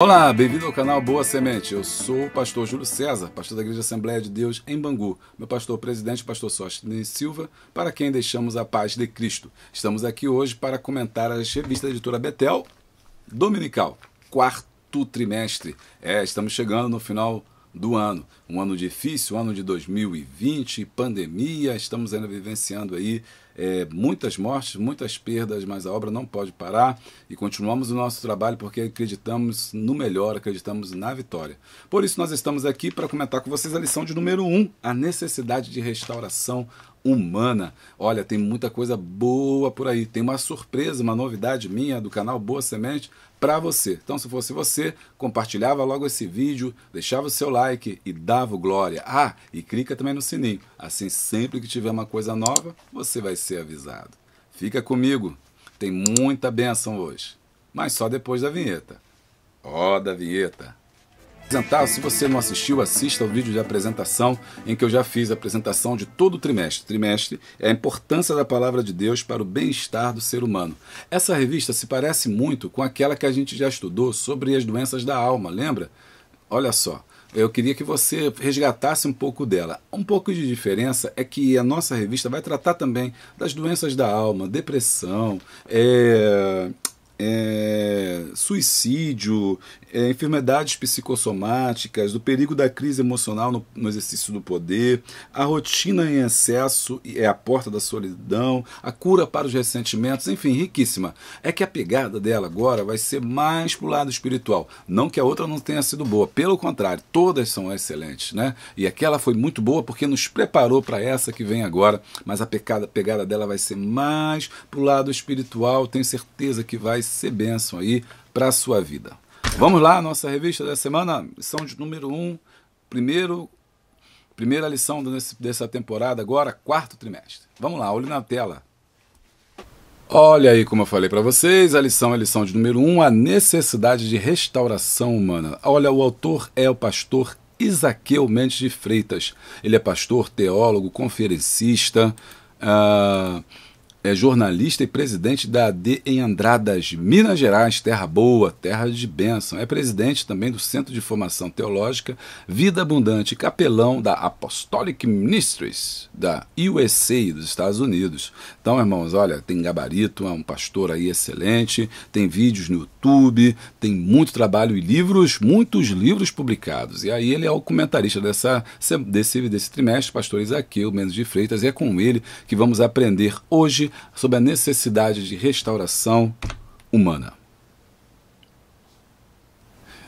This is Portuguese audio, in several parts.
Olá, bem-vindo ao canal Boa Semente. Eu sou o pastor Júlio César, pastor da Igreja Assembleia de Deus em Bangu. Meu pastor presidente, pastor Sostene Silva, para quem deixamos a paz de Cristo. Estamos aqui hoje para comentar a revista da editora Betel Dominical, quarto trimestre. É, estamos chegando no final do ano. Um ano difícil, um ano de 2020, pandemia, estamos ainda vivenciando aí é, muitas mortes, muitas perdas, mas a obra não pode parar e continuamos o nosso trabalho porque acreditamos no melhor, acreditamos na vitória. Por isso, nós estamos aqui para comentar com vocês a lição de número 1, um, a necessidade de restauração humana. Olha, tem muita coisa boa por aí, tem uma surpresa, uma novidade minha do canal Boa Semente para você. Então, se fosse você, compartilhava logo esse vídeo, deixava o seu like e dava o glória. Ah, e clica também no sininho. Assim, sempre que tiver uma coisa nova, você vai ser avisado. Fica comigo, tem muita benção hoje, mas só depois da vinheta. Roda a vinheta apresentar. Se você não assistiu, assista ao vídeo de apresentação em que eu já fiz a apresentação de todo o trimestre. Trimestre é a importância da palavra de Deus para o bem-estar do ser humano. Essa revista se parece muito com aquela que a gente já estudou sobre as doenças da alma, lembra? Olha só, eu queria que você resgatasse um pouco dela. Um pouco de diferença é que a nossa revista vai tratar também das doenças da alma, depressão, é, é, suicídio, é, enfermidades psicossomáticas, do perigo da crise emocional no, no, exercício do poder, a rotina em excesso é a porta da solidão, a cura para os ressentimentos, enfim, riquíssima. É que a pegada dela agora vai ser mais para o lado espiritual. Não que a outra não tenha sido boa, pelo contrário, todas são excelentes, né? E aquela foi muito boa porque nos preparou para essa que vem agora, mas a pegada, pegada dela vai ser mais para o lado espiritual. Tenho certeza que vai ser bênção aí para a sua vida. Vamos lá, nossa revista da semana, lição de número 1, um, primeiro, primeira lição desse, dessa temporada agora, quarto trimestre. Vamos lá, olhe na tela. Olha aí, como eu falei para vocês, a lição é a lição de número 1, um, a necessidade de restauração humana. Olha, o autor é o pastor Isaqueu Mendes de Freitas. Ele é pastor, teólogo, conferencista. Uh é jornalista e presidente da AD em Andradas, Minas Gerais, terra boa, terra de bênção. É presidente também do Centro de Formação Teológica Vida Abundante, capelão da Apostolic Ministries da USA, dos Estados Unidos. Então, irmãos, olha, tem gabarito, é um pastor aí excelente, tem vídeos no YouTube, tem muito trabalho e livros, muitos livros publicados. E aí ele é o comentarista dessa, desse, desse trimestre, pastor Isaqueu Mendes de Freitas, e é com ele que vamos aprender hoje sobre a necessidade de restauração humana.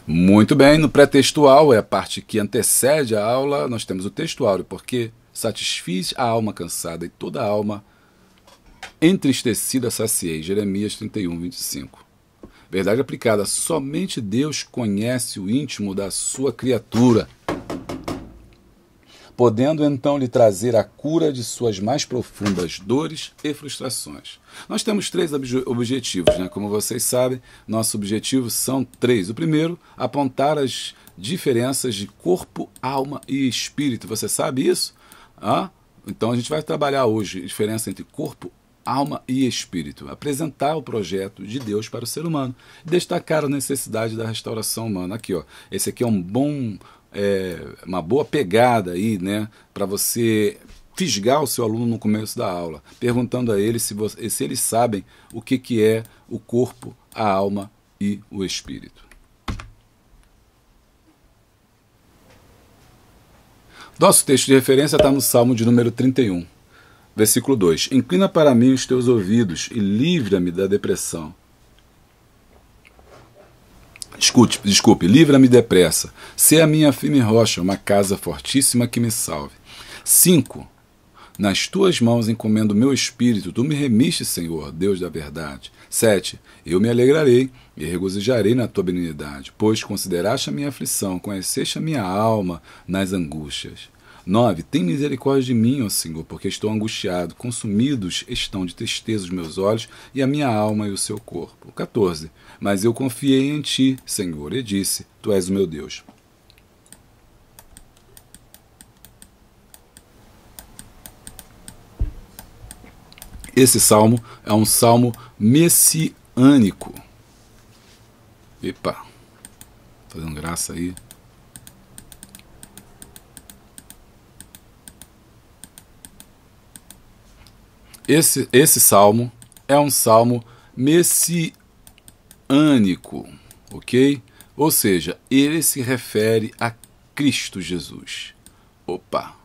Muito bem, no pré-textual, é a parte que antecede a aula, nós temos o textuário, porque satisfiz a alma cansada e toda a alma entristecida saciei. Jeremias 31, 25. Verdade aplicada, somente Deus conhece o íntimo da sua criatura podendo então lhe trazer a cura de suas mais profundas dores e frustrações. Nós temos três objetivos, né? como vocês sabem, nossos objetivos são três. O primeiro, apontar as diferenças de corpo, alma e espírito. Você sabe isso? Ah? Então a gente vai trabalhar hoje a diferença entre corpo, alma e espírito, apresentar o projeto de Deus para o ser humano, destacar a necessidade da restauração humana. Aqui, ó, esse aqui é um bom é, uma boa pegada aí, né, para você fisgar o seu aluno no começo da aula, perguntando a ele se, você, se eles sabem o que, que é o corpo, a alma e o espírito. Nosso texto de referência está no Salmo de número 31, versículo 2. Inclina para mim os teus ouvidos e livra-me da depressão. Escute, desculpe, livra-me depressa. Se a minha firme rocha, uma casa fortíssima que me salve. 5. Nas tuas mãos encomendo meu espírito, tu me remiste, Senhor, Deus da verdade. 7. Eu me alegrarei e regozijarei na tua benignidade, pois consideraste a minha aflição, conheceste a minha alma nas angústias. 9. Tem misericórdia de mim, ó Senhor, porque estou angustiado, consumidos estão de tristeza os meus olhos e a minha alma e o seu corpo. 14. Mas eu confiei em ti, Senhor, e disse: Tu és o meu Deus. Esse salmo é um salmo messiânico. Epa, fazendo graça aí. Esse, esse salmo é um salmo messi, ânico, ok? Ou seja, ele se refere a Cristo Jesus. Opa!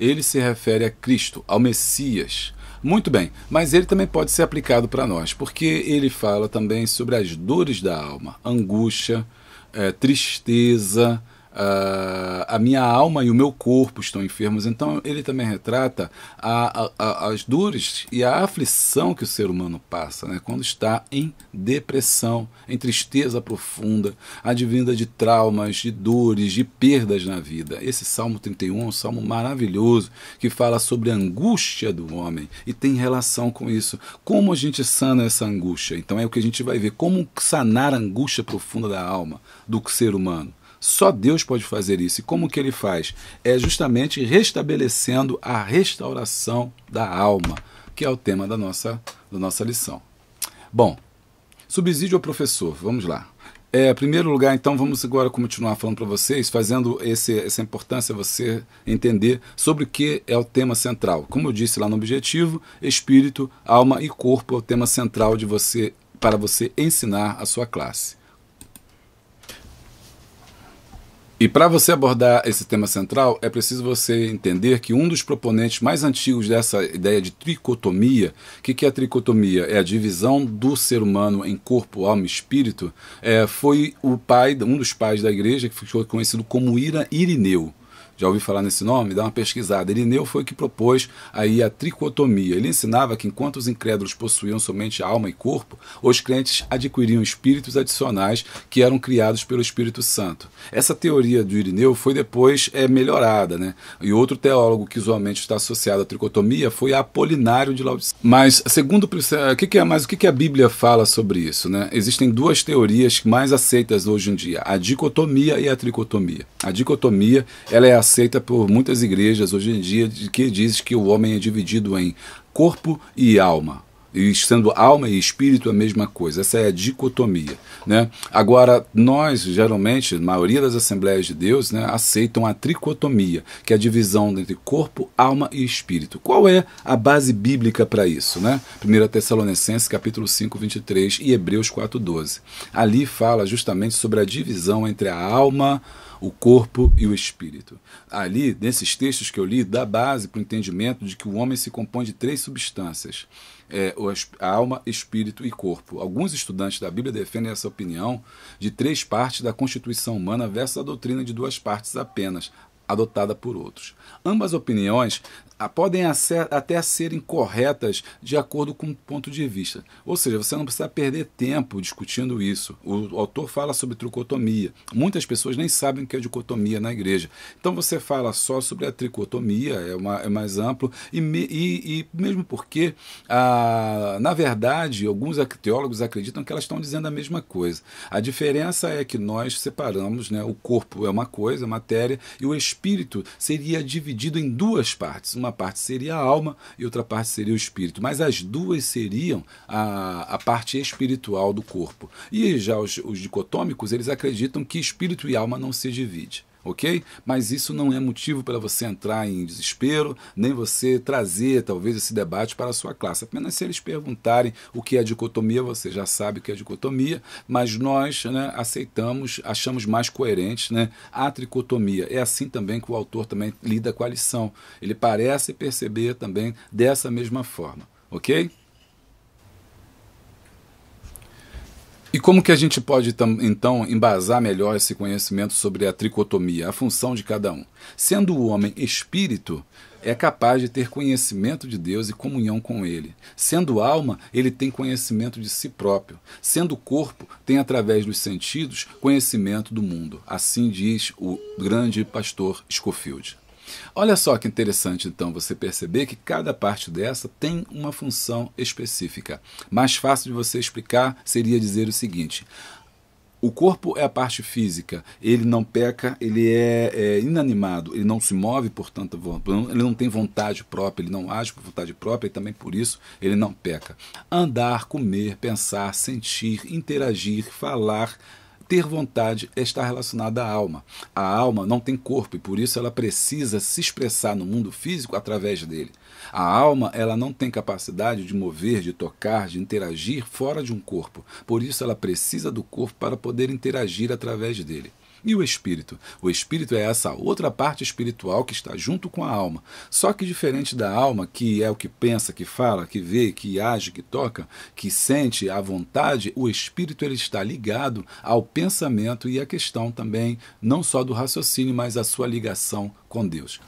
Ele se refere a Cristo, ao Messias. Muito bem, mas ele também pode ser aplicado para nós, porque ele fala também sobre as dores da alma, angústia, é, tristeza, Uh, a minha alma e o meu corpo estão enfermos. Então, ele também retrata a, a, a, as dores e a aflição que o ser humano passa né, quando está em depressão, em tristeza profunda, advinda de traumas, de dores, de perdas na vida. Esse Salmo 31 é um salmo maravilhoso que fala sobre a angústia do homem e tem relação com isso. Como a gente sana essa angústia? Então, é o que a gente vai ver: como sanar a angústia profunda da alma do ser humano só Deus pode fazer isso. E como que ele faz? É justamente restabelecendo a restauração da alma, que é o tema da nossa, da nossa lição. Bom, subsídio ao professor, vamos lá. É, primeiro lugar, então, vamos agora continuar falando para vocês, fazendo esse, essa importância você entender sobre o que é o tema central. Como eu disse lá no objetivo, espírito, alma e corpo é o tema central de você para você ensinar a sua classe. E para você abordar esse tema central, é preciso você entender que um dos proponentes mais antigos dessa ideia de tricotomia, o que, que é a tricotomia? É a divisão do ser humano em corpo, alma e espírito, é, foi o pai, um dos pais da igreja, que ficou conhecido como Ira Irineu já ouvi falar nesse nome? Dá uma pesquisada. Irineu foi que propôs aí a tricotomia. Ele ensinava que enquanto os incrédulos possuíam somente alma e corpo, os crentes adquiriam espíritos adicionais que eram criados pelo Espírito Santo. Essa teoria do Irineu foi depois é, melhorada, né? E outro teólogo que usualmente está associado à tricotomia foi Apolinário de Laodicea. Mas segundo o eh, que, que é mais o que, que a Bíblia fala sobre isso, né? Existem duas teorias mais aceitas hoje em dia: a dicotomia e a tricotomia. A dicotomia ela é a aceita por muitas igrejas hoje em dia, que diz que o homem é dividido em corpo e alma. E sendo alma e espírito a mesma coisa. Essa é a dicotomia. Né? Agora, nós, geralmente, a maioria das Assembleias de Deus né, aceitam a tricotomia, que é a divisão entre corpo, alma e espírito. Qual é a base bíblica para isso? Né? 1 Tessalonicenses capítulo 5, 23 e Hebreus 4, 12. Ali fala justamente sobre a divisão entre a alma e o corpo e o espírito. Ali, nesses textos que eu li, dá base para o entendimento de que o homem se compõe de três substâncias: é, a alma, espírito e corpo. Alguns estudantes da Bíblia defendem essa opinião de três partes da constituição humana versus a doutrina de duas partes apenas, adotada por outros. Ambas opiniões ah, podem até serem corretas de acordo com o ponto de vista. Ou seja, você não precisa perder tempo discutindo isso. O autor fala sobre tricotomia. Muitas pessoas nem sabem o que é dicotomia na igreja. Então você fala só sobre a tricotomia, é, uma, é mais amplo, e, me, e, e mesmo porque, ah, na verdade, alguns teólogos acreditam que elas estão dizendo a mesma coisa. A diferença é que nós separamos, né, o corpo é uma coisa, a matéria, e o espírito espírito seria dividido em duas partes. Uma parte seria a alma e outra parte seria o espírito. Mas as duas seriam a, a parte espiritual do corpo. E já os, os dicotômicos, eles acreditam que espírito e alma não se dividem ok? Mas isso não é motivo para você entrar em desespero, nem você trazer talvez esse debate para a sua classe. Apenas se eles perguntarem o que é dicotomia, você já sabe o que é dicotomia, mas nós né, aceitamos, achamos mais coerente né, a tricotomia. É assim também que o autor também lida com a lição. Ele parece perceber também dessa mesma forma, ok? E como que a gente pode, então, embasar melhor esse conhecimento sobre a tricotomia, a função de cada um? Sendo o homem espírito, é capaz de ter conhecimento de Deus e comunhão com Ele. Sendo alma, ele tem conhecimento de si próprio. Sendo corpo, tem através dos sentidos conhecimento do mundo. Assim diz o grande pastor Scofield. Olha só que interessante, então, você perceber que cada parte dessa tem uma função específica. Mais fácil de você explicar seria dizer o seguinte: o corpo é a parte física, ele não peca, ele é, é, inanimado, ele não se move por tanta ele não tem vontade própria, ele não age por vontade própria e também por isso ele não peca. Andar, comer, pensar, sentir, interagir, falar, ter vontade é está relacionada à alma. A alma não tem corpo e por isso ela precisa se expressar no mundo físico através dele. A alma ela não tem capacidade de mover, de tocar, de interagir fora de um corpo. Por isso ela precisa do corpo para poder interagir através dele. E o espírito? O espírito é essa outra parte espiritual que está junto com a alma. Só que diferente da alma, que é o que pensa, que fala, que vê, que age, que toca, que sente a vontade, o espírito ele está ligado ao pensamento e à questão também, não só do raciocínio, mas à sua ligação com Deus.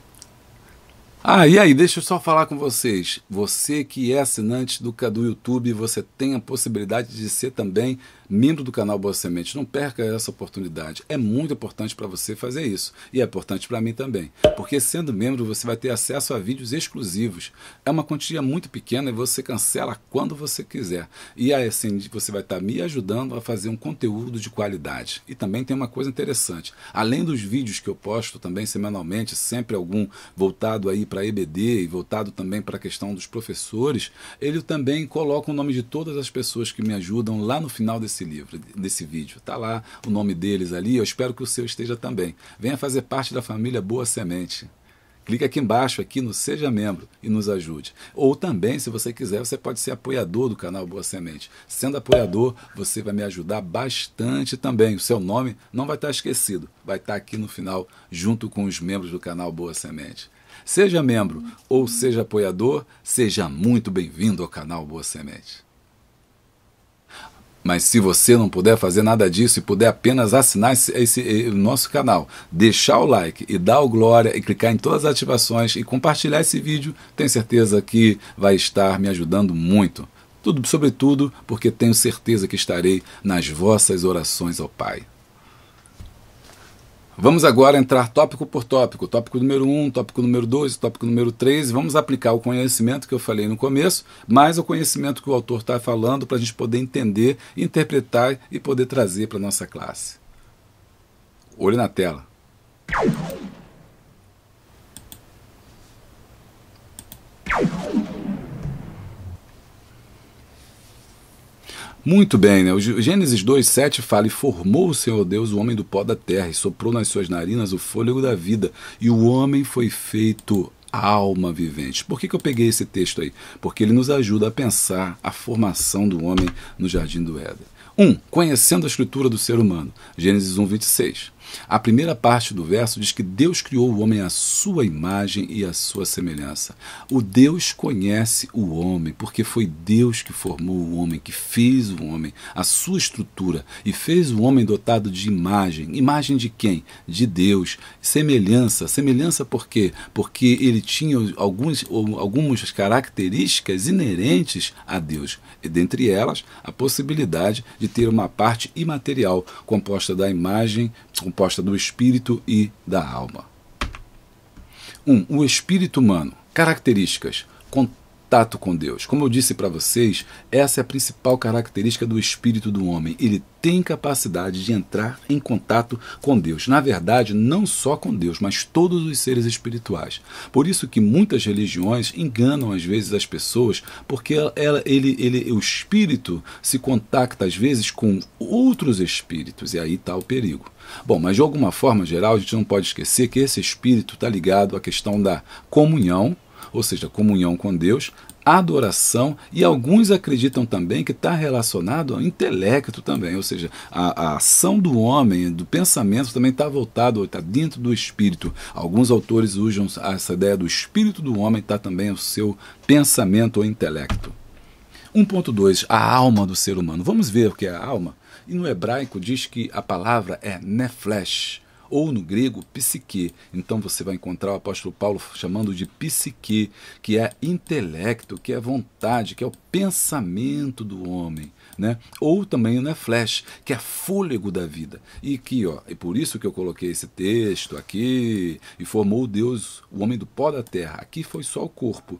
Ah, e aí, deixa eu só falar com vocês. Você que é assinante do, do YouTube, você tem a possibilidade de ser também membro do canal Boa Semente, não perca essa oportunidade. É muito importante para você fazer isso e é importante para mim também, porque sendo membro você vai ter acesso a vídeos exclusivos. É uma quantia muito pequena e você cancela quando você quiser. E aí assim você vai estar tá me ajudando a fazer um conteúdo de qualidade. E também tem uma coisa interessante, além dos vídeos que eu posto também semanalmente, sempre algum voltado aí para EBD e voltado também para a questão dos professores, ele também coloca o nome de todas as pessoas que me ajudam lá no final desse nesse livro, nesse vídeo. Está lá o nome deles ali, eu espero que o seu esteja também. Venha fazer parte da família Boa Semente. Clique aqui embaixo, aqui no Seja Membro e nos ajude. Ou também, se você quiser, você pode ser apoiador do canal Boa Semente. Sendo apoiador, você vai me ajudar bastante também. O seu nome não vai estar esquecido, vai estar aqui no final, junto com os membros do canal Boa Semente. Seja membro ou seja apoiador, seja muito bem-vindo ao canal Boa Semente. Mas se você não puder fazer nada disso e puder apenas assinar esse, esse, esse, nosso canal, deixar o like e dar o glória e clicar em todas as ativações e compartilhar esse vídeo, tenho certeza que vai estar me ajudando muito. Tudo, sobretudo, porque tenho certeza que estarei nas vossas orações ao Pai. Vamos agora entrar tópico por tópico, tópico número 1, um, tópico número 2, tópico número 3, vamos aplicar o conhecimento que eu falei no começo, mais o conhecimento que o autor está falando para a gente poder entender, interpretar e poder trazer para a nossa classe. Olho na tela. Muito bem, né? O Gênesis 2,7 fala: E formou o Senhor Deus o homem do pó da terra, e soprou nas suas narinas o fôlego da vida, e o homem foi feito alma vivente. Por que, que eu peguei esse texto aí? Porque ele nos ajuda a pensar a formação do homem no jardim do Éden. 1. Um, conhecendo a escritura do ser humano. Gênesis 1, 26. A primeira parte do verso diz que Deus criou o homem à sua imagem e à sua semelhança. O Deus conhece o homem, porque foi Deus que formou o homem, que fez o homem, a sua estrutura, e fez o homem dotado de imagem. Imagem de quem? De Deus. Semelhança. Semelhança por quê? Porque ele tinha alguns, algumas características inerentes a Deus, e dentre elas a possibilidade de ter uma parte imaterial composta da imagem, composta do espírito e da alma. 1. Um, o espírito humano. Características: contato com Deus. Como eu disse para vocês, essa é a principal característica do espírito do homem. Ele tem capacidade de entrar em contato com Deus. Na verdade, não só com Deus, mas todos os seres espirituais. Por isso que muitas religiões enganam às vezes as pessoas, porque ela, ele, ele, o espírito se contacta às vezes com outros espíritos, e aí está o perigo. Bom, mas de alguma forma geral, a gente não pode esquecer que esse espírito está ligado à questão da comunhão ou seja, comunhão com Deus, adoração, e alguns acreditam também que está relacionado ao intelecto também, ou seja, a, a ação do homem, do pensamento também está voltado, está dentro do espírito. Alguns autores usam essa ideia do espírito do homem, está também o seu pensamento ou intelecto. 1.2 A alma do ser humano. Vamos ver o que é a alma. E no hebraico diz que a palavra é neflesh, ou no grego psique. Então você vai encontrar o apóstolo Paulo chamando de psique, que é intelecto, que é vontade, que é o pensamento do homem, né? Ou também o né, flesh, que é fôlego da vida. E que, ó, é por isso que eu coloquei esse texto aqui, e formou Deus o homem do pó da terra. Aqui foi só o corpo.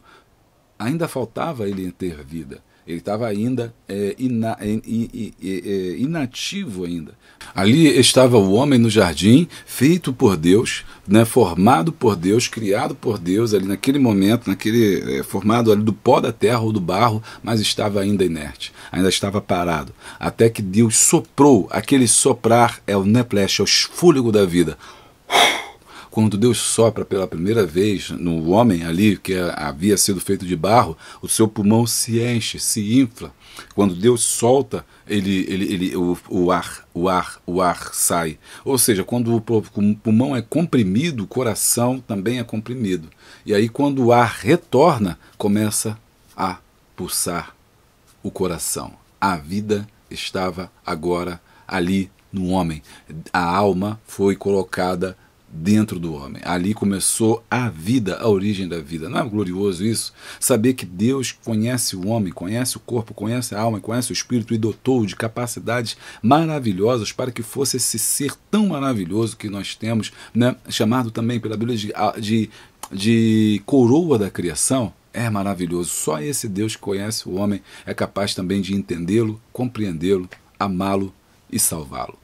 Ainda faltava ele ter vida. Ele estava ainda é, ina, in, in, in, inativo ainda. Ali estava o homem no jardim, feito por Deus, né, formado por Deus, criado por Deus ali naquele momento, naquele é, formado ali do pó da terra ou do barro, mas estava ainda inerte, ainda estava parado, até que Deus soprou. Aquele soprar é o nepleste, é o fôlego da vida quando Deus sopra pela primeira vez no homem ali, que é, havia sido feito de barro, o seu pulmão se enche, se infla. Quando Deus solta, ele, ele, ele, o, o ar, o ar, o ar sai. Ou seja, quando o pulmão é comprimido, o coração também é comprimido. E aí, quando o ar retorna, começa a pulsar o coração. A vida estava agora ali no homem. A alma foi colocada dentro do homem. Ali começou a vida, a origem da vida. Não é glorioso isso? Saber que Deus conhece o homem, conhece o corpo, conhece a alma, conhece o espírito e dotou-o de capacidades maravilhosas para que fosse esse ser tão maravilhoso que nós temos, né? chamado também pela Bíblia de, de, de coroa da criação. É maravilhoso. Só esse Deus que conhece o homem é capaz também de entendê-lo, compreendê-lo, amá-lo e salvá-lo.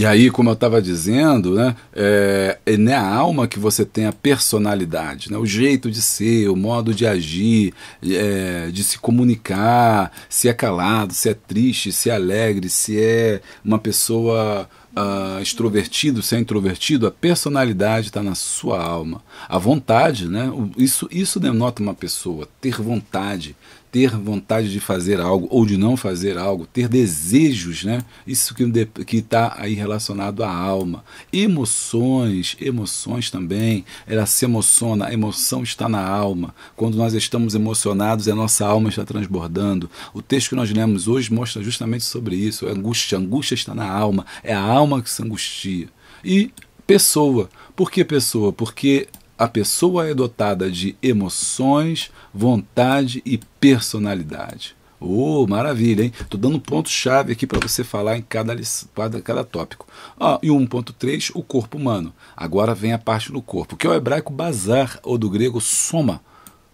E aí, como eu estava dizendo, né, é, é na né, alma que você tem a personalidade, né, o jeito de ser, o modo de agir, é, de se comunicar, se é calado, se é triste, se é alegre, se é uma pessoa uh, extrovertido, se é introvertido, a personalidade está na sua alma. A vontade, né, isso, isso denota uma pessoa, ter vontade, ter vontade de fazer algo ou de não fazer algo, ter desejos, né? Isso que está aí relacionado à alma. Emoções, emoções também, ela se emociona, a emoção está na alma. Quando nós estamos emocionados, a nossa alma está transbordando. O texto que nós lemos hoje mostra justamente sobre isso, a angústia, a angústia está na alma, é a alma que se angustia. E pessoa. Por que pessoa? Porque a pessoa é dotada de emoções, vontade e personalidade. Oh, maravilha, hein? Estou dando um ponto-chave aqui para você falar em cada, cada, cada tópico. Ah, e 1.3, o corpo humano. Agora vem a parte do corpo, que é o hebraico bazar, ou do grego soma,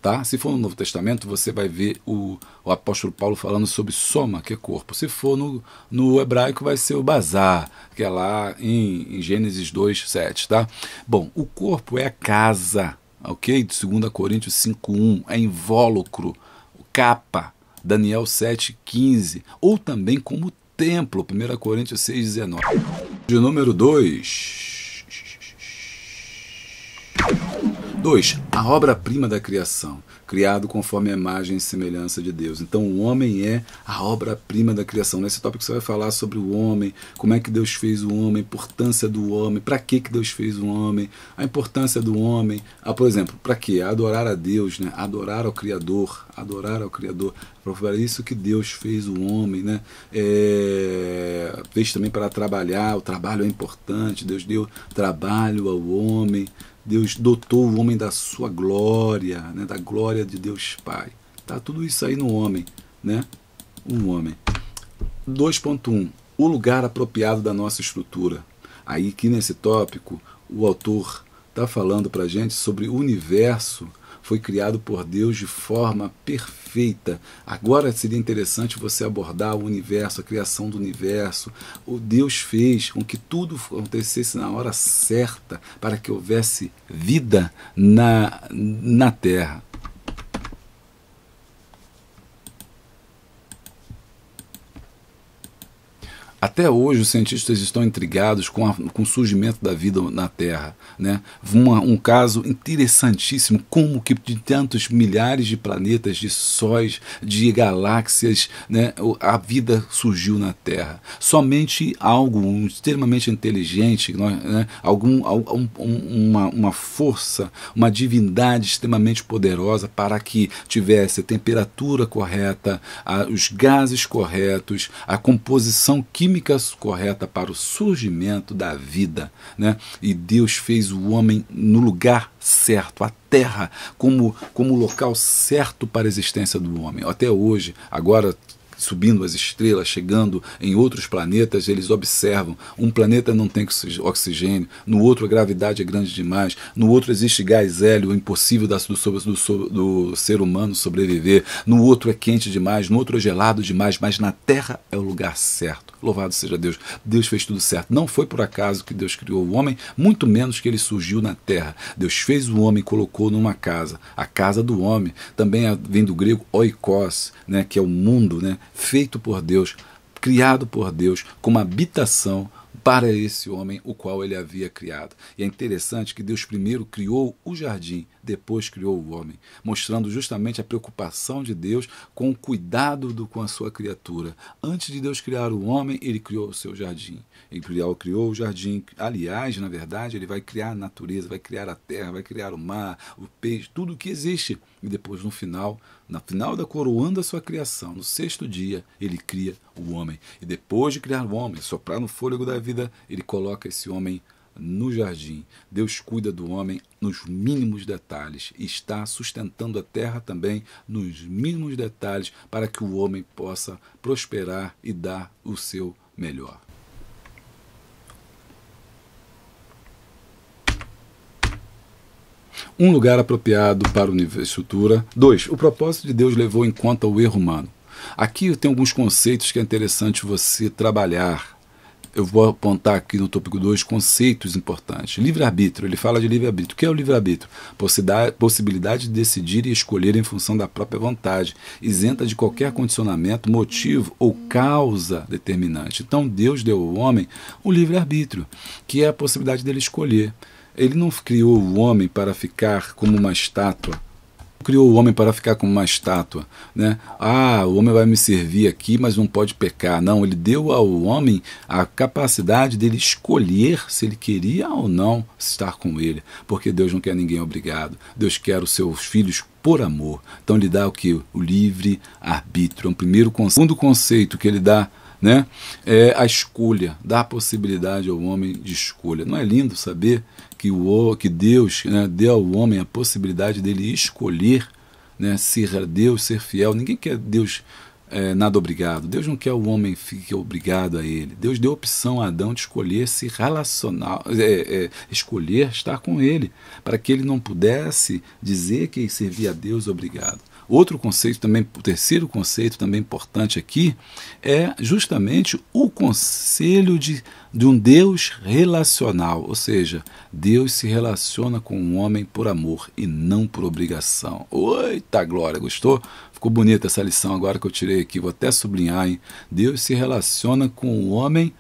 tá? Se for no Novo Testamento, você vai ver o, o apóstolo Paulo falando sobre soma, que é corpo. Se for no, no hebraico, vai ser o bazar, que é lá em, em Gênesis 2, 7, tá? Bom, o corpo é a casa, ok? De 2 Coríntios 5, 1, é invólucro, capa, Daniel 7, 15, ou também como templo, 1 Coríntios 6, 19. De número 2... 2 a obra-prima da criação, criado conforme a imagem e semelhança de Deus. Então o homem é a obra-prima da criação. Nesse tópico você vai falar sobre o homem, como é que Deus fez o homem, a importância do homem, para que que Deus fez o homem, a importância do homem, ah, por exemplo, para que adorar a Deus, né? Adorar ao Criador, adorar ao Criador. Para é isso que Deus fez o homem, né? É, fez também para trabalhar. O trabalho é importante. Deus deu trabalho ao homem. Deus dotou o homem da sua glória, né, da glória de Deus Pai. Tá tudo isso aí no homem, né? Um homem. 2.1. O lugar apropriado da nossa estrutura. Aí que nesse tópico o autor está falando para gente sobre o universo foi criado por Deus de forma perfeita. Agora seria interessante você abordar o universo, a criação do universo. O Deus fez com que tudo acontecesse na hora certa para que houvesse vida na, na Terra. Até hoje, os cientistas estão intrigados com, a, com o surgimento da vida na Terra. Né? Uma, um caso interessantíssimo, como que de tantos milhares de planetas, de sóis, de galáxias, né, a vida surgiu na Terra. Somente algo extremamente inteligente, né, algum, uma, uma força, uma divindade extremamente poderosa para que tivesse a temperatura correta, a, os gases corretos, a composição química correta para o surgimento da vida. Né? E Deus fez o homem no lugar certo, a terra, como, como local certo para a existência do homem. Até hoje, agora subindo as estrelas, chegando em outros planetas, eles observam. Um planeta não tem oxigênio, no outro a gravidade é grande demais, no outro existe gás hélio, é impossível do, do, do ser humano sobreviver, no outro é quente demais, no outro é gelado demais, mas na Terra é o lugar certo. Louvado seja Deus. Deus fez tudo certo. Não foi por acaso que Deus criou o homem, muito menos que ele surgiu na terra. Deus fez o homem e colocou numa casa, a casa do homem. Também vem do grego oikos, né, que é o mundo, né, feito por Deus, criado por Deus, como habitação para esse homem o qual ele havia criado. E é interessante que Deus primeiro criou o jardim depois criou o homem, mostrando justamente a preocupação de Deus com o cuidado do, com a sua criatura. Antes de Deus criar o homem, ele criou o seu jardim. Ele criou, criou o jardim. Aliás, na verdade, ele vai criar a natureza, vai criar a terra, vai criar o mar, o peixe, tudo o que existe. E depois, no final, na final da coroando a sua criação, no sexto dia, ele cria o homem. E depois de criar o homem, soprar no fôlego da vida, ele coloca esse homem no jardim. Deus cuida do homem nos mínimos detalhes e está sustentando a terra também nos mínimos detalhes para que o homem possa prosperar e dar o seu melhor. Um lugar apropriado para a estrutura. Dois, o propósito de Deus levou em conta o erro humano. Aqui tem alguns conceitos que é interessante você trabalhar eu vou apontar aqui no tópico 2 conceitos importantes. Livre-arbítrio, ele fala de livre-arbítrio. O que é o livre-arbítrio? Possibilidade de decidir e escolher em função da própria vontade, isenta de qualquer condicionamento, motivo ou causa determinante. Então, Deus deu ao homem o livre-arbítrio, que é a possibilidade dele escolher. Ele não criou o homem para ficar como uma estátua criou o homem para ficar como uma estátua, né? Ah, o homem vai me servir aqui, mas não pode pecar. Não, ele deu ao homem a capacidade dele escolher se ele queria ou não estar com ele, porque Deus não quer ninguém obrigado. Deus quer os seus filhos por amor. Então ele dá o que o livre arbítrio. É um primeiro Segundo conceito que ele dá né? É a escolha, dá a possibilidade ao homem de escolha. Não é lindo saber que, o, que Deus né, deu ao homem a possibilidade dele escolher né, ser a Deus, ser fiel. Ninguém quer Deus é, nada obrigado. Deus não quer o homem fique obrigado a ele. Deus deu opção a Adão de escolher se relacionar, é, é, escolher estar com ele, para que ele não pudesse dizer que servia a Deus obrigado. Outro conceito também, o terceiro conceito também importante aqui é justamente o conselho de, de um Deus relacional, ou seja, Deus se relaciona com o um homem por amor e não por obrigação. Oita glória, gostou? Ficou bonita essa lição agora que eu tirei aqui, vou até sublinhar, hein? Deus se relaciona com o homem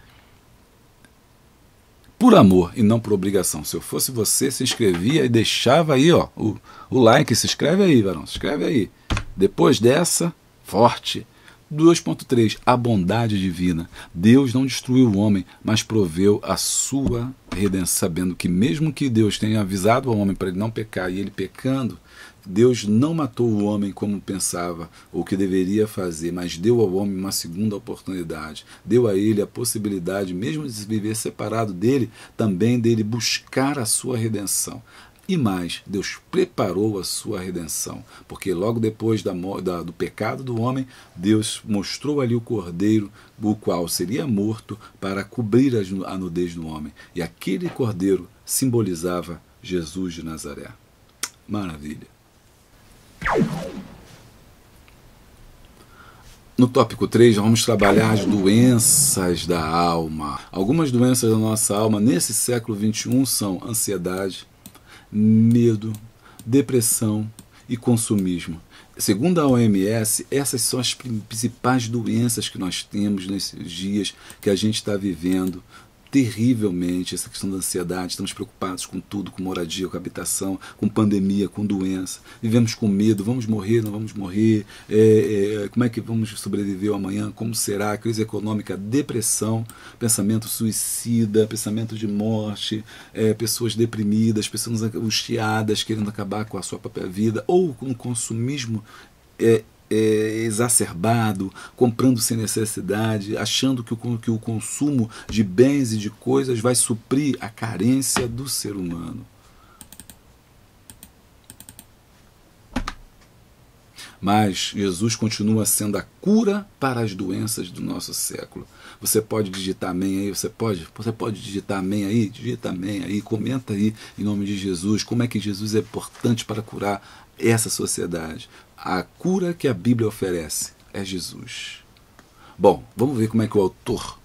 por amor e não por obrigação. Se eu fosse você, se inscrevia e deixava aí ó, o, o like. Se inscreve aí, varão, se inscreve aí. Depois dessa, forte. 2.3 A bondade divina. Deus não destruiu o homem, mas proveu a sua redenção, sabendo que, mesmo que Deus tenha avisado o homem para ele não pecar e ele pecando, Deus não matou o homem como pensava ou que deveria fazer, mas deu ao homem uma segunda oportunidade. Deu a ele a possibilidade, mesmo de viver separado dele, também dele buscar a sua redenção. E mais, Deus preparou a sua redenção, porque logo depois da, da, do pecado do homem, Deus mostrou ali o cordeiro, o qual seria morto para cobrir a, a nudez do homem. E aquele cordeiro simbolizava Jesus de Nazaré. Maravilha. No tópico 3, vamos trabalhar as doenças da alma. Algumas doenças da nossa alma nesse século 21 são ansiedade, medo, depressão e consumismo. Segundo a OMS, essas são as principais doenças que nós temos nesses dias que a gente está vivendo terrivelmente essa questão da ansiedade. Estamos preocupados com tudo, com moradia, com habitação, com pandemia, com doença. Vivemos com medo: vamos morrer, não vamos morrer? É, é, é como é que vamos sobreviver amanhã? Como será? Crise econômica, depressão, pensamento suicida, pensamento de morte, é, pessoas deprimidas, pessoas angustiadas, querendo acabar com a sua própria vida, ou com o consumismo é, é, exacerbado, comprando sem necessidade, achando que o, que o consumo de bens e de coisas vai suprir a carência do ser humano. Mas Jesus continua sendo a cura para as doenças do nosso século. Você pode digitar amém aí, você pode, você pode digitar amém aí, digita amém aí, comenta aí em nome de Jesus, como é que Jesus é importante para curar essa sociedade a cura que a Bíblia oferece é Jesus. Bom, vamos ver como é que o autor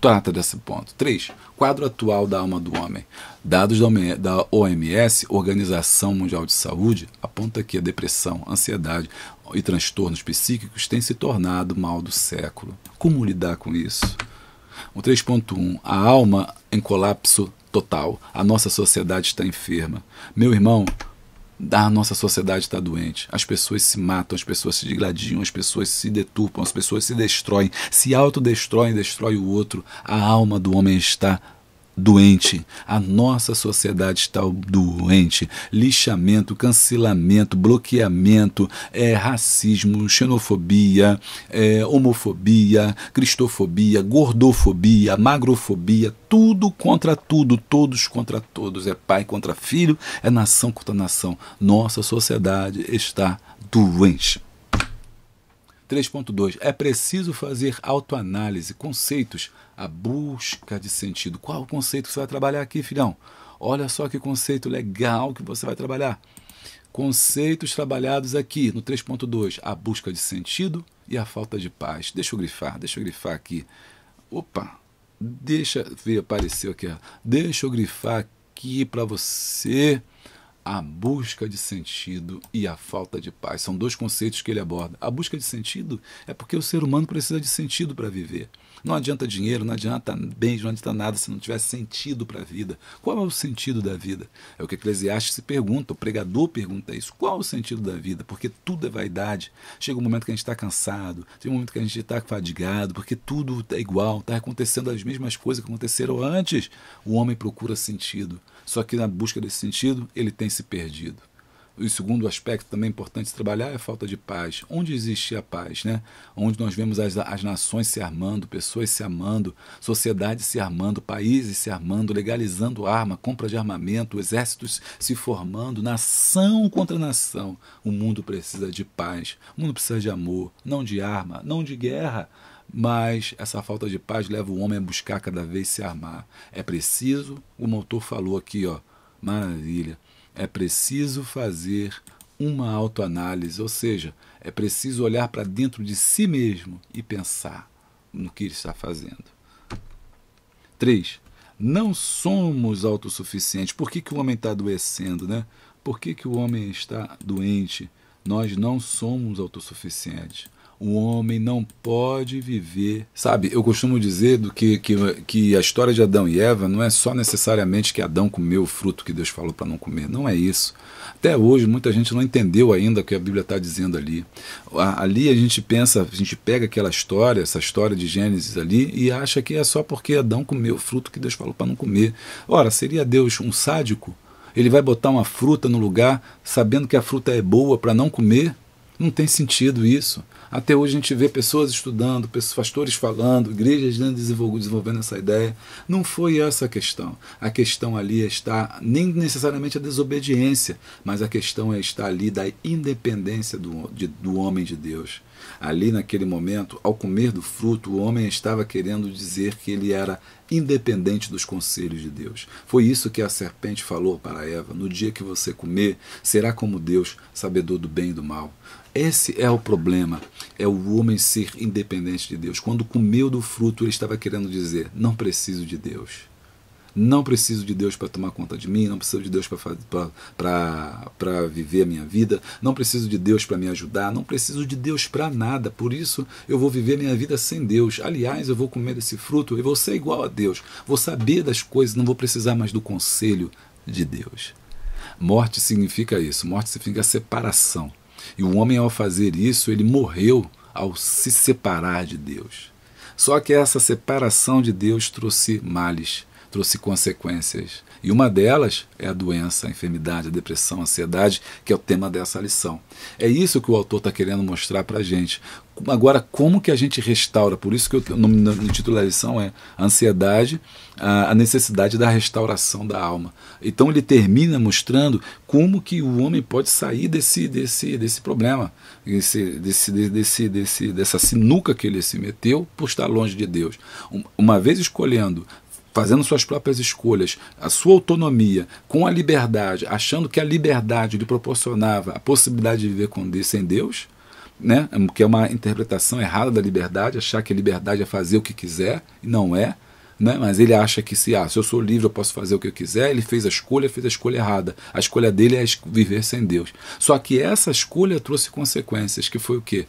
trata desse ponto. 3. Quadro atual da alma do homem. Dados da OMS, Organização Mundial de Saúde, aponta que a depressão, ansiedade e transtornos psíquicos têm se tornado mal do século. Como lidar com isso? O 3.1. A alma em colapso total. A nossa sociedade está enferma. Meu irmão, a nossa sociedade está doente. As pessoas se matam, as pessoas se degradiam, as pessoas se deturpam, as pessoas se destroem, se autodestroem, destrói o outro. A alma do homem está doente. A nossa sociedade está doente. Lixamento, cancelamento, bloqueamento, é, racismo, xenofobia, é, homofobia, cristofobia, gordofobia, magrofobia, tudo contra tudo, todos contra todos. É pai contra filho, é nação contra nação. Nossa sociedade está doente. 3.2. É preciso fazer autoanálise, conceitos, a busca de sentido. Qual o conceito que você vai trabalhar aqui, filhão? Olha só que conceito legal que você vai trabalhar. Conceitos trabalhados aqui no 3.2, a busca de sentido e a falta de paz. Deixa eu grifar, deixa eu grifar aqui. Opa, deixa ver, apareceu aqui. Ó. Deixa eu grifar aqui para você a busca de sentido e a falta de paz. São dois conceitos que ele aborda. A busca de sentido é porque o ser humano precisa de sentido para viver. Não adianta dinheiro, não adianta bens, não adianta nada se não tiver sentido para a vida. Qual é o sentido da vida? É o que Eclesiastes se pergunta, o pregador pergunta isso. Qual é o sentido da vida? Porque tudo é vaidade. Chega um momento que a gente está cansado, tem um momento que a gente está fadigado, porque tudo é igual, está acontecendo as mesmas coisas que aconteceram antes. O homem procura sentido. Só que na busca desse sentido, ele tem se perdido. E segundo aspecto também importante trabalhar é a falta de paz. Onde existe a paz, né? Onde nós vemos as, as nações se armando, pessoas se amando, sociedades se armando, países se armando, legalizando arma, compra de armamento, exércitos se formando, nação contra nação. O mundo precisa de paz, o mundo precisa de amor, não de arma, não de guerra. Mas essa falta de paz leva o homem a buscar cada vez se armar. É preciso, o autor falou aqui, ó, maravilha, é preciso fazer uma autoanálise, ou seja, é preciso olhar para dentro de si mesmo e pensar no que está fazendo. 3. Não somos autossuficientes. Por que, que o homem está adoecendo, né? Por que, que o homem está doente? Nós não somos autossuficientes o homem não pode viver. Sabe, eu costumo dizer do que, que, que a história de Adão e Eva não é só necessariamente que Adão comeu o fruto que Deus falou para não comer. Não é isso. Até hoje, muita gente não entendeu ainda o que a Bíblia está dizendo ali. Ali a gente pensa, a gente pega aquela história, essa história de Gênesis ali, e acha que é só porque Adão comeu o fruto que Deus falou para não comer. Ora, seria Deus um sádico? Ele vai botar uma fruta no lugar sabendo que a fruta é boa para não comer? Não tem sentido isso. Até hoje a gente vê pessoas estudando, pessoas, pastores falando, igrejas né, desenvolvendo essa ideia. Não foi essa a questão. A questão ali é está nem necessariamente a desobediência, mas a questão é está ali da independência do, de, do homem de Deus. Ali naquele momento, ao comer do fruto, o homem estava querendo dizer que ele era independente dos conselhos de Deus. Foi isso que a serpente falou para Eva: no dia que você comer, será como Deus, sabedor do bem e do mal. Esse é o problema, é o homem ser independente de Deus. Quando comeu do fruto, ele estava querendo dizer: não preciso de Deus. Não preciso de Deus para tomar conta de mim, não preciso de Deus para viver a minha vida, não preciso de Deus para me ajudar, não preciso de Deus para nada, por isso eu vou viver minha vida sem Deus. Aliás, eu vou comer esse fruto e vou ser igual a Deus, vou saber das coisas, não vou precisar mais do conselho de Deus. Morte significa isso, morte significa separação e o homem, ao fazer isso, ele morreu ao se separar de Deus. Só que essa separação de Deus trouxe males, trouxe consequências. E uma delas é a doença, a enfermidade, a depressão, a ansiedade, que é o tema dessa lição. É isso que o autor está querendo mostrar para a gente. Agora, como que a gente restaura? Por isso que eu, no, no, no título da lição é a Ansiedade, a, a necessidade da restauração da alma. Então ele termina mostrando como que o homem pode sair desse, desse, desse problema, desse, desse, desse, desse, dessa sinuca que ele se meteu por estar longe de Deus. Uma vez escolhendo fazendo suas próprias escolhas, a sua autonomia, com a liberdade, achando que a liberdade lhe proporcionava a possibilidade de viver com Deus, sem Deus, né? que é uma interpretação errada da liberdade, achar que a liberdade é fazer o que quiser, e não é. Né? Mas ele acha que se, ah, se eu sou livre, eu posso fazer o que eu quiser. Ele fez a escolha, fez a escolha errada. A escolha dele é viver sem Deus. Só que essa escolha trouxe consequências, que foi o quê?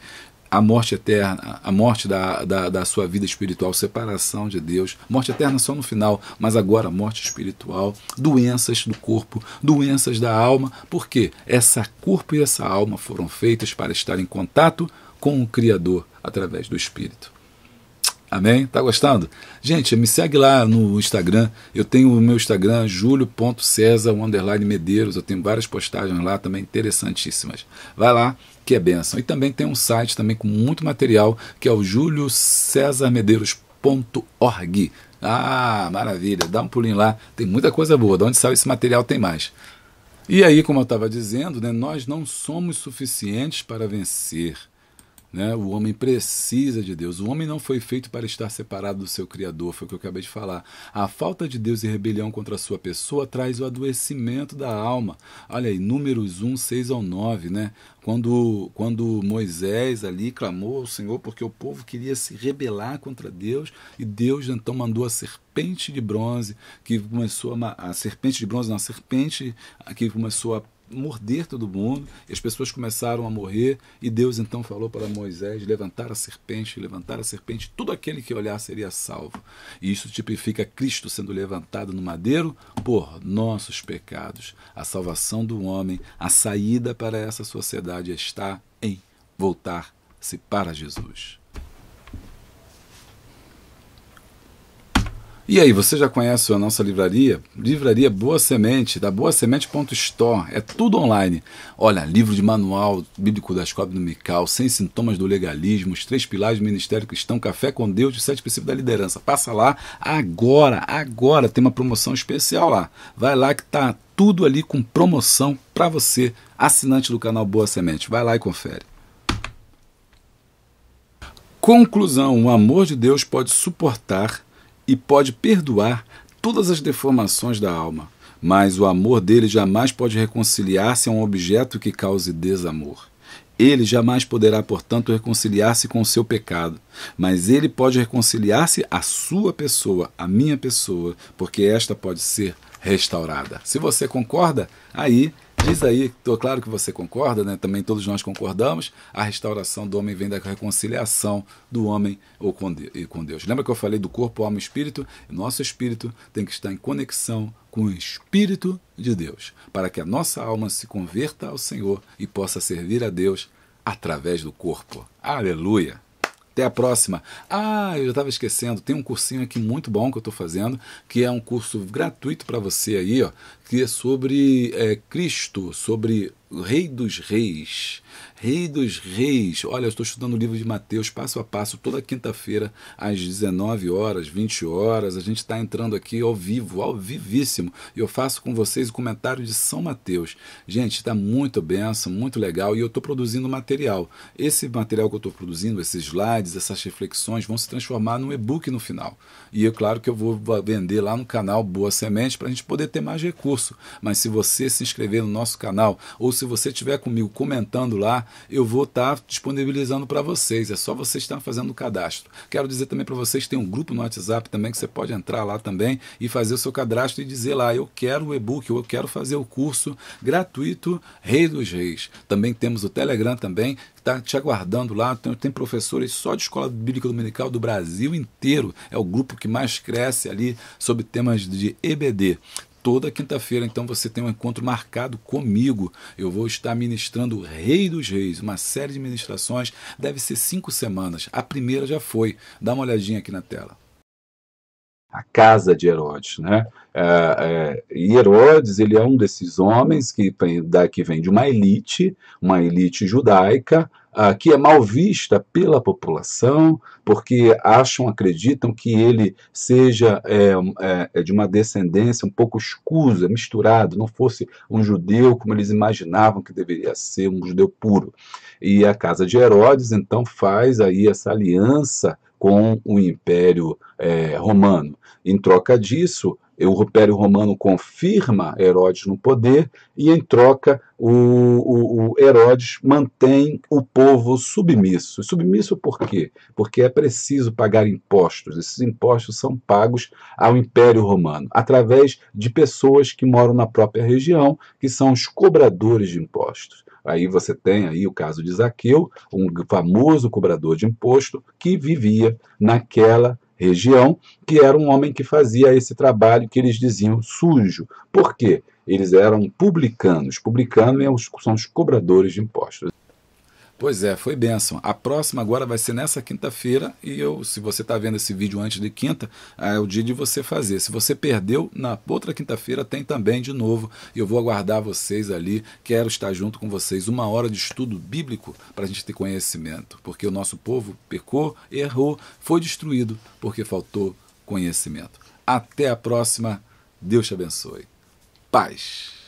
a morte eterna, a morte da, da, da, sua vida espiritual, separação de Deus, morte eterna só no final, mas agora morte espiritual, doenças do corpo, doenças da alma, porque essa corpo e essa alma foram feitas para estar em contato com o Criador através do Espírito. Amém? Tá gostando? Gente, me segue lá no Instagram. Eu tenho o meu Instagram, julio.cesar medeiros. Eu tenho várias postagens lá também interessantíssimas. Vai lá, que é benção. E também tem um site também com muito material, que é o juliocesarmedeiros.org. Ah, maravilha. Dá um pulinho lá. Tem muita coisa boa. De onde sai esse material tem mais. E aí, como eu estava dizendo, né, nós não somos suficientes para vencer né? O homem precisa de Deus. O homem não foi feito para estar separado do seu Criador, foi o que eu acabei de falar. A falta de Deus e rebelião contra a sua pessoa traz o adoecimento da alma. Olha aí, números 1, 6 ao 9, né? Quando, quando Moisés ali clamou ao Senhor porque o povo queria se rebelar contra Deus, e Deus então mandou a serpente de bronze, que começou a, a serpente de bronze, não, a serpente que começou a morder todo mundo, e as pessoas começaram a morrer, e Deus então falou para Moisés levantar a serpente, levantar a serpente, tudo aquele que olhar seria salvo. E isso tipifica Cristo sendo levantado no madeiro por nossos pecados. A salvação do homem, a saída para essa sociedade está em voltar-se para Jesus. E aí, você já conhece a nossa livraria? Livraria Boa Semente, da boasemente.store. É tudo online. Olha, livro de manual bíblico da escola dominical, Sem Sintomas do Legalismo, Os Três Pilares do Ministério Cristão, Café com Deus e Sete Princípios da Liderança. Passa lá agora, agora. Tem uma promoção especial lá. Vai lá que tá tudo ali com promoção para você, assinante do canal Boa Semente. Vai lá e confere. Conclusão: o amor de Deus pode suportar e pode perdoar todas as deformações da alma, mas o amor dele jamais pode reconciliar-se a um objeto que cause desamor. Ele jamais poderá, portanto, reconciliar-se com o seu pecado, mas ele pode reconciliar-se à sua pessoa, à minha pessoa, porque esta pode ser restaurada. Se você concorda, aí Diz aí, tô claro que você concorda, né? Também todos nós concordamos. A restauração do homem vem da reconciliação do homem ou com, de, com Deus. Lembra que eu falei do corpo, alma e espírito? Nosso espírito tem que estar em conexão com o espírito de Deus, para que a nossa alma se converta ao Senhor e possa servir a Deus através do corpo. Aleluia. Até a próxima. Ah, eu já estava esquecendo, tem um cursinho aqui muito bom que eu estou fazendo, que é um curso gratuito para você aí, ó, que é sobre é, Cristo, sobre Rei dos Reis. Rei dos Reis. Olha, eu estou estudando o livro de Mateus passo a passo, toda quinta-feira, às 19 horas, 20 horas. A gente está entrando aqui ao vivo, ao vivíssimo. E eu faço com vocês o comentário de São Mateus. Gente, está muito benção, muito legal. E eu estou produzindo material. Esse material que eu estou produzindo, esses slides, essas reflexões, vão se transformar num e-book no final. E é claro que eu vou vender lá no canal Boa Semente para a gente poder ter mais recurso. Mas se você se inscrever no nosso canal ou se você estiver comigo comentando lá, eu vou estar tá disponibilizando para vocês. É só vocês estar fazendo o cadastro. Quero dizer também para vocês que tem um grupo no WhatsApp também que você pode entrar lá também e fazer o seu cadastro e dizer lá, eu quero o e-book, eu quero fazer o curso gratuito Rei dos Reis. Também temos o Telegram também, que está te aguardando lá. Tem, tem, professores só de escola bíblica dominical do Brasil inteiro. É o grupo que mais cresce ali sobre temas de EBD. Toda quinta-feira, então, você tem um encontro marcado comigo. Eu vou estar ministrando Rei dos Reis, uma série de ministrações. Deve ser cinco semanas. A primeira já foi. Dá uma olhadinha aqui na tela a casa de Herodes, né? É, é, e Herodes ele é um desses homens que, que vem de uma elite, uma elite judaica, ah, que é mal vista pela população, porque acham, acreditam que ele seja é, é, é, de uma descendência um pouco escusa, misturado, não fosse um judeu como eles imaginavam que deveria ser, um judeu puro. E a casa de Herodes, então, faz aí essa aliança com o Império é, Romano. Em troca disso, o Império Romano confirma Herodes no poder e, em troca, o, o, o Herodes mantém o povo submisso. Submisso por quê? Porque é preciso pagar impostos. Esses impostos são pagos ao Império Romano através de pessoas que moram na própria região, que são os cobradores de impostos. Aí você tem aí o caso de Zaqueu, um famoso cobrador de imposto que vivia naquela região, que era um homem que fazia esse trabalho que eles diziam sujo. Por quê? Eles eram publicanos. publicanos é são os cobradores de impostos. Pois é, foi benção. A próxima agora vai ser nessa quinta-feira e eu, se você está vendo esse vídeo antes de quinta, ah, é o dia de você fazer. Se você perdeu, na outra quinta-feira tem também de novo. Eu vou aguardar vocês ali. Quero estar junto com vocês uma hora de estudo bíblico para a gente ter conhecimento, porque o nosso povo pecou, errou, foi destruído porque faltou conhecimento. Até a próxima. Deus te abençoe. Paz.